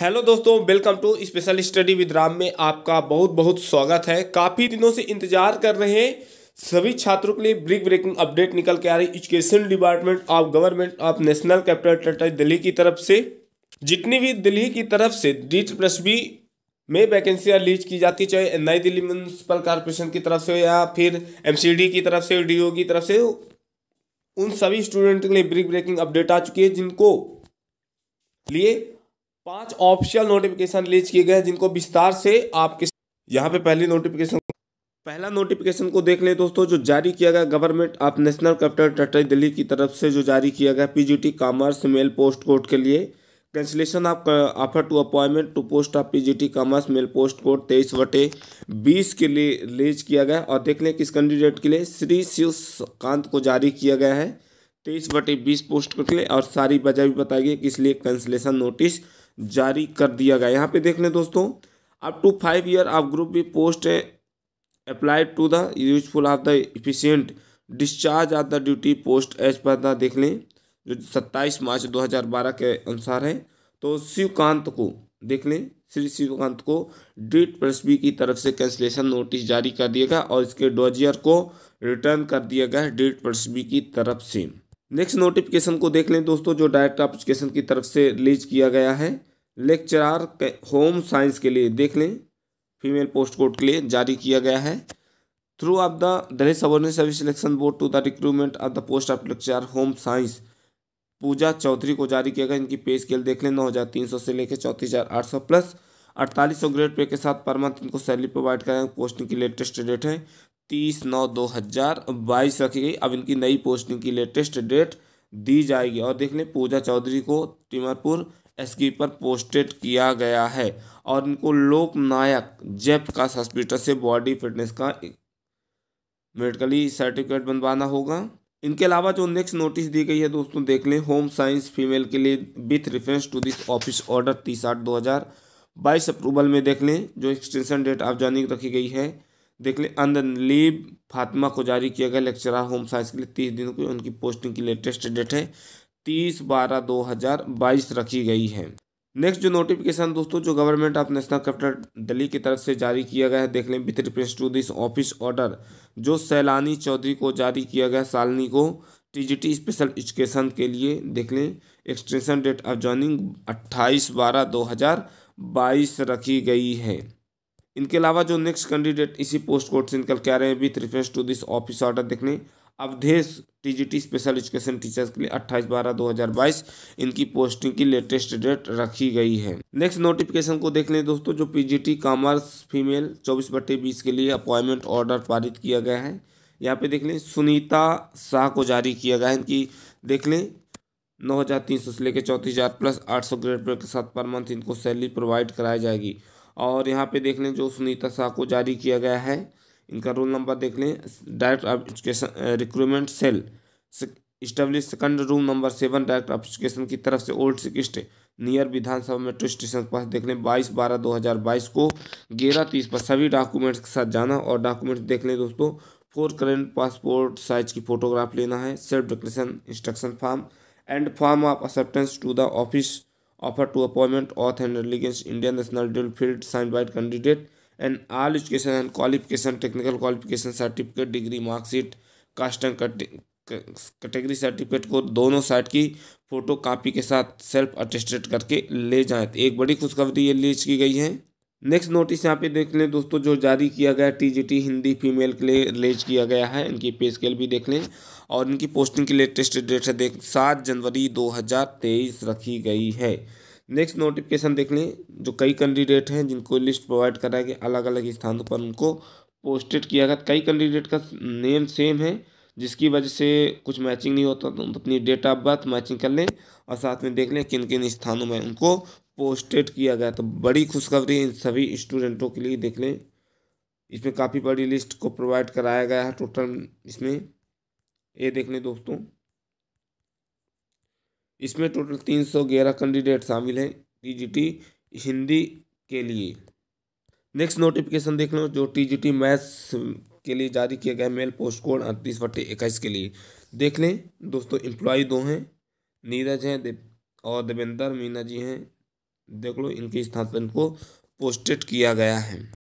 hello दोस्तों welcome to special study with Ram में आपका बहुत बहुत स्वागत है काफ़ी दिनों से इंतजार कर रहे सभी छात्रों के लिए ब्रेक ब्रेकिंग अपडेट निकल के आ रही education department of government of national capital टाटा दिल्ली की तरफ से जितनी भी दिल्ली की तरफ से डीट प्लस बी में वैकेंसियाँ लीज की जाती है चाहे नई दिल्ली म्यूनसिपल कॉरपोरेशन की तरफ से या फिर एम की तरफ से डी की तरफ से उन सभी स्टूडेंट के लिए ब्रेक ब्रेकिंग अपडेट आ चुकी है जिनको लिए पांच ऑफिशियल नोटिफिकेशन रिलीज किए गए हैं जिनको विस्तार से आपके यहाँ पे पहली नोटिफिकेशन पहला नोटिफिकेशन को देख लें दोस्तों जो जारी किया गया government of national capital territory Delhi की तरफ से जो जारी किया गया PGT commerce male post code के लिए cancellation of offer to appointment to post of PGT commerce male post code तेईस बटे बीस के लिए रिलीज किया गया और देख लें किस कैंडिडेट के लिए श्री शिव कांत को जारी किया गया है तेईस बटे बीस पोस्ट के लिए और सारी वजह भी बताएगी किस लिए कैंसिलेशन नोटिस जारी कर दिया गया यहाँ पे देख लें दोस्तों अप टू फाइव ईयर आप ग्रुप भी पोस्ट है applied to the useful of the efficient discharge of the duty post as per the देख लें जो सत्ताईस मार्च 2012 के अनुसार है तो शिवकांत को देख लें श्री शिवकांत को डीट बी की तरफ से कैंसलेशन नोटिस जारी कर दिया गया और इसके डोजियर को रिटर्न कर दिया गया है डीट बी की तरफ से नेक्स्ट नोटिफिकेशन को देख लें दोस्तों जो डायरेक्ट अप्लीकेशन की तरफ से रिलीज किया गया है लेक्चरार होम साइंस के लिए देख लें फीमेल पोस्ट कोड के लिए जारी किया गया है through of the Delhi subordinate service selection board to the recruitment of the post of lecturer home science Pooja Chaudhary को जारी किया गया इनकी पे स्केल देख लें नौ हज़ार तीन सौ से लेकर चौंतीस हज़ार आठ सौ प्लस अड़तालीस सौ ग्रेड पे के साथ पर मंथ इनको सैलरी प्रोवाइड कराएंगे पोस्टिंग की लेटेस्ट डेट है तीस नौ दो हज़ार बाईस रखी गई अब इनकी नई पोस्टिंग की लेटेस्ट डेट दी जाएगी और देख लें पूजा चौधरी को टिमरपुर एसकी पर पोस्टेड किया गया है और इनको लोकनायक जेप का हॉस्पिटल से बॉडी फिटनेस का मेडिकली सर्टिफिकेट बनवाना होगा इनके अलावा जो नेक्स्ट नोटिस दी गई है दोस्तों देख लें होम साइंस फीमेल के लिए with reference to this office order तीस आठ दो हज़ार बाईस अप्रूवल में देख लें जो एक्सटेंशन डेट आप जानी रखी गई है देख लें अंदर लीव फातिमा को जारी किया गया लेक्चरर होम साइंस के लिए तीस दिनों की उनकी पोस्टिंग की लेटेस्ट डेट है तीस बारह दो हज़ार बाईस रखी गई है नेक्स्ट जो नोटिफिकेशन दोस्तों जो government of national capital Delhi की तरफ से जारी किया गया है देख लें with reference to this office order जो सैलानी चौधरी को जारी किया गया सालनी को टीजीटी स्पेशल एजुकेशन के लिए देख लें एक्सटेंशन डेट ऑफ ज्वाइनिंग अट्ठाईस बारह दो हज़ार बाईस रखी गई है इनके अलावा जो नेक्स्ट कैंडिडेट इसी पोस्ट कोड से निकल के आ रहे हैं with reference to this office order देख लें Awadhesh TGT special education teachers के लिए 28 बारह 2022 इनकी पोस्टिंग की लेटेस्ट डेट रखी गई है नेक्स्ट नोटिफिकेशन को देख लें दोस्तों जो पीजीटी कॉमर्स फीमेल चौबीस बटे बीस के लिए अपॉइंटमेंट ऑर्डर पारित किया गया है यहाँ पे देख लें सुनीता शाह को जारी किया गया है इनकी देख लें नौ हज़ार तीन सौ से लेकर चौंतीस हज़ार प्लस आठ सौ ग्रेड पर के साथ पर मंथ इनको सैलरी प्रोवाइड कराई जाएगी और यहाँ पे देख लें जो सुनीता शाह को जारी किया गया है इनका रोल नंबर देख लें direct education recruitment cell establish second room number seven direct education की तरफ से old sixty near Vidhan Sabha metro station के पास देख लें बाईस बारह दो हज़ार बाईस को ग्यारह तीस पर सभी डॉक्यूमेंट्स के साथ जाना और डॉक्यूमेंट्स देख लें दोस्तों फोर करेंट पासपोर्ट साइज की फोटोग्राफ लेना है self declaration instruction form and form of acceptance to the office offer to appointment oath and allegiance Indian national duly filled sign by candidate and all education and qualification technical qualification certificate degree marksheet sheet कास्टम category certificate को दोनों side की photo copy के साथ self attested करके ले जाएं तो एक बड़ी खुशखबरी ये रिलीज की गई है नेक्स्ट नोटिस यहाँ पे देख लें दोस्तों जो जारी किया गया टीजीटी हिंदी फीमेल के लिए रिलीज किया गया है इनकी पे स्केल भी देख लें और इनकी पोस्टिंग की लेटेस्ट डेट है देख सात जनवरी दो हज़ार तेईस रखी गई है नेक्स्ट नोटिफिकेशन देख लें जो कई कैंडिडेट हैं जिनको लिस्ट प्रोवाइड कराया गया अलग अलग स्थानों पर उनको पोस्टेड किया गया कई कैंडिडेट का नेम सेम है जिसकी वजह से कुछ मैचिंग नहीं होता तो अपनी डेट ऑफ बर्थ मैचिंग कर लें और साथ में देख लें किन किन स्थानों में उनको पोस्टेड किया गया तो बड़ी खुशखबरी इन सभी स्टूडेंटों के लिए देख लें इसमें काफ़ी बड़ी लिस्ट को प्रोवाइड कराया गया है टोटल इसमें ये देख लें दोस्तों इसमें टोटल तीन सौ ग्यारह कैंडिडेट शामिल हैं टीजीटी हिंदी के लिए नेक्स्ट नोटिफिकेशन देख लो जो टीजीटी मैथ्स के लिए जारी किया गया मेल पोस्ट कोड अड़तीस बट्टे इक्कीस के लिए देख लें दोस्तों एम्प्लॉय दो हैं नीरज हैं और देवेंद्र मीना जी हैं देख लो इनके स्थान पर इनको पोस्टेड किया गया है